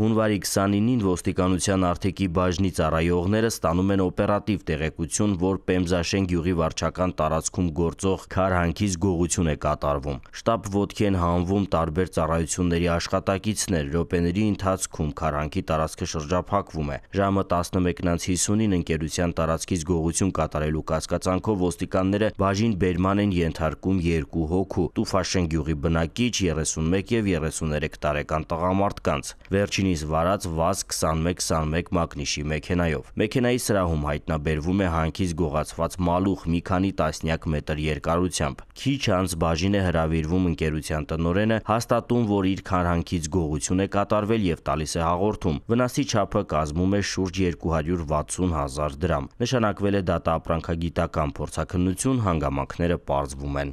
Հունվարի 29-ին ոստիկանության արդեկի բաժնի ծառայողները ստանում են օպերատիվ տեղեկություն, որ Պեմզաշեն գյուղի վարչական տարածքում գործող քարհանքից գողություն է կատարվում։ Շտապ ոտքի են հանվում տարբեր ծառայությունների աշխատակիցներ։ Րոպեների ընթացքում քարհանքի տարածքը շրջափակվում է։ Ժամը 11:50-ին ընկերության տարածքից գողություն կատարելու կասկածանքով ոստիկանները բաժին բերման են ենթարկում երկու հոգու՝ Տուֆաշեն գյուղի բնակիչ 31 եւ 33 տարեկան տղամարդկանց։ Վերջի վերջինիս վարած ՎԱԶ 2121 մակնիշի մեքենայով։ Մեքենայի սրահում հայտնաբերվում է հանքից գողացված մալուխ մի քանի տասնյակ մետր երկարությամբ։ Քիչ անց բաժին է հրավիրվում ընկերության տնորենը, հաստատում, որ իր քարհանքից գողություն է կատարվել եւ տալիս է հաղորդում։ Վնասի չափը կազմում է շուրջ 260 հազար դրամ։ Նշանակվել է դատաապրանքագիտական փորձաքննություն, հանգամանքները պարզվում են։